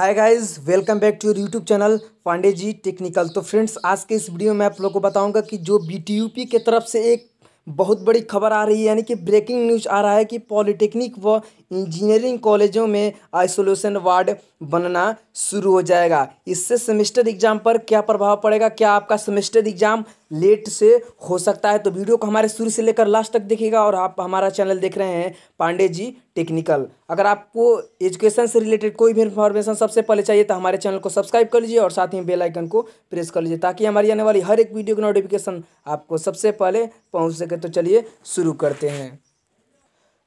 hi guys welcome back to your YouTube channel Pandey ji technical तो friends आज के इस वीडियो में आप लोगों को बताऊंगा कि जो बीटीयूपी के तरफ से एक बहुत बड़ी खबर आ रही है यानी कि ब्रेकिंग न्यूज आ रहा है कि पॉलिटेक्निक व इंजीनियरिंग कॉलेजों में आइसोलेशन वार्ड बनना शुरू हो जाएगा इससे सेमेस्टर एग्जाम पर क्या प्रभाव पड़ेगा क्या आपका सेमेस्टर एग्जाम लेट से हो सकता है तो वीडियो को हमारे शुरू से लेकर लास्ट तक देखिएगा और आप हमारा चैनल देख रहे हैं पांडे जी टेक्निकल अगर आपको एजुकेशन से रिलेटेड कोई भी इन्फॉर्मेशन सबसे पहले चाहिए तो हमारे चैनल को सब्सक्राइब कर लीजिए और साथ ही बेल आइकन को प्रेस कर लीजिए ताकि हमारी आने वाली हर एक वीडियो की नोटिफिकेशन आपको सबसे पहले पहुँच सके तो चलिए शुरू करते हैं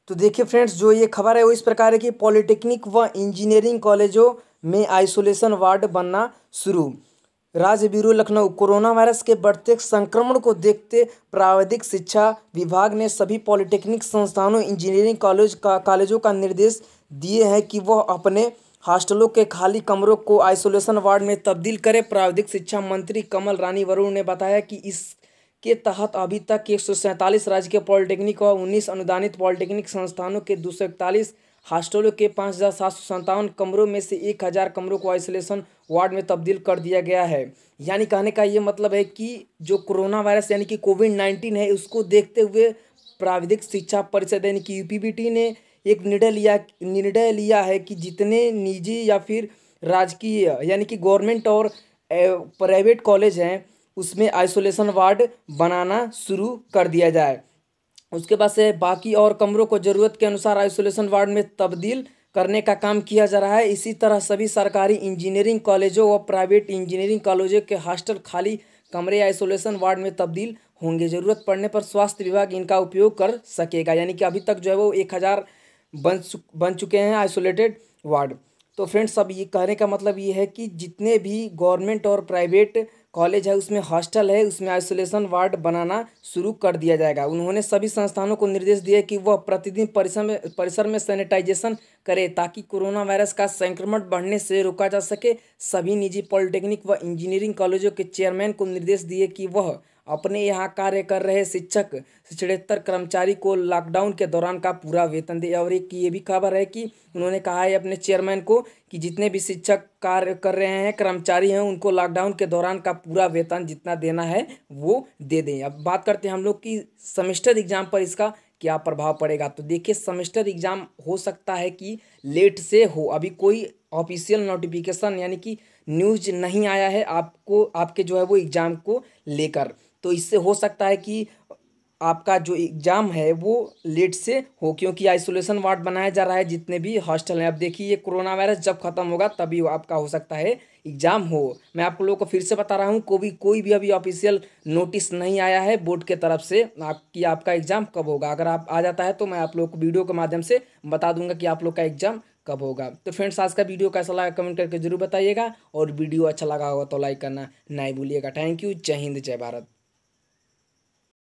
तो देखिए फ्रेंड्स जो ये खबर है वो इस प्रकार है कि पॉलिटेक्निक व इंजीनियरिंग कॉलेजों में आइसोलेशन वार्ड बनना शुरू राज्य ब्यूरो लखनऊ कोरोना वायरस के बढ़ते संक्रमण को देखते प्राविधिक शिक्षा विभाग ने सभी पॉलिटेक्निक संस्थानों इंजीनियरिंग कॉलेज का कॉलेजों का निर्देश दिए हैं कि वह अपने हॉस्टलों के खाली कमरों को आइसोलेशन वार्ड में तब्दील करें प्राविधिक शिक्षा मंत्री कमल रानी वरुण ने बताया कि इसके तहत अभी तक एक राज्य के पॉलिटेक्निक और उन्नीस अनुदानित पॉलिटेक्निक संस्थानों के दो हॉस्टलों के पाँच हज़ार सात सौ सत्तावन कमरों में से एक हज़ार कमरों को आइसोलेशन वार्ड में तब्दील कर दिया गया है यानी कहने का ये मतलब है कि जो कोरोना वायरस यानी कि कोविड नाइन्टीन है उसको देखते हुए प्राविधिक शिक्षा परिषद यानी कि यू ने एक निर्णय लिया निर्णय लिया है कि जितने निजी या फिर राजकीय यानी कि गवर्नमेंट और प्राइवेट कॉलेज हैं उसमें आइसोलेशन वार्ड बनाना शुरू कर दिया जाए उसके बाद से बाकी और कमरों को ज़रूरत के अनुसार आइसोलेशन वार्ड में तब्दील करने का काम किया जा रहा है इसी तरह सभी सरकारी इंजीनियरिंग कॉलेजों व प्राइवेट इंजीनियरिंग कॉलेजों के हॉस्टल खाली कमरे आइसोलेशन वार्ड में तब्दील होंगे ज़रूरत पड़ने पर स्वास्थ्य विभाग इनका उपयोग कर सकेगा यानी कि अभी तक जो है वो एक हज़ार बन बन चुके हैं आइसोलेटेड वार्ड तो फ्रेंड्स अब ये कहने का मतलब ये है कि जितने भी गवर्नमेंट और प्राइवेट कॉलेज है उसमें हॉस्टल है उसमें आइसोलेशन वार्ड बनाना शुरू कर दिया जाएगा उन्होंने सभी संस्थानों को निर्देश दिया कि वह प्रतिदिन परिसर में परिसर में सैनिटाइजेशन करे ताकि कोरोना वायरस का संक्रमण बढ़ने से रोका जा सके सभी निजी पॉलिटेक्निक व इंजीनियरिंग कॉलेजों के चेयरमैन को निर्देश दिए कि वह अपने यहाँ कार्य कर रहे शिक्षक शिक्षणेत्तर कर्मचारी को लॉकडाउन के दौरान का पूरा वेतन दे और एक ये भी खबर है कि उन्होंने कहा है अपने चेयरमैन को कि जितने भी शिक्षक कार्य कर रहे हैं कर्मचारी हैं उनको लॉकडाउन के दौरान का पूरा वेतन जितना देना है वो दे दें अब बात करते हैं हम लोग की सेमिस्टर एग्जाम पर इसका क्या प्रभाव पड़ेगा तो देखिए सेमिस्टर एग्ज़ाम हो सकता है कि लेट से हो अभी कोई ऑफिशियल नोटिफिकेशन यानी कि न्यूज नहीं आया है आपको आपके जो है वो एग्ज़ाम को लेकर तो इससे हो सकता है कि आपका जो एग्ज़ाम है वो लेट से हो क्योंकि आइसोलेशन वार्ड बनाया जा रहा है जितने भी हॉस्टल हैं अब देखिए ये कोरोना वायरस जब ख़त्म होगा तभी हो आपका हो सकता है एग्ज़ाम हो मैं आप लोगों को फिर से बता रहा हूँ को भी कोई भी अभी ऑफिशियल नोटिस नहीं आया है बोर्ड के तरफ से आपकी आपका एग्ज़ाम कब होगा अगर आप आ जाता है तो मैं आप लोग को वीडियो के माध्यम से बता दूंगा कि आप लोग का एग्ज़ाम कब होगा तो फ्रेंड्स आज का वीडियो कैसा लगा कमेंट करके जरूर बताइएगा और वीडियो अच्छा लगा होगा तो लाइक करना नहीं भूलिएगा थैंक यू जय हिंद जय भारत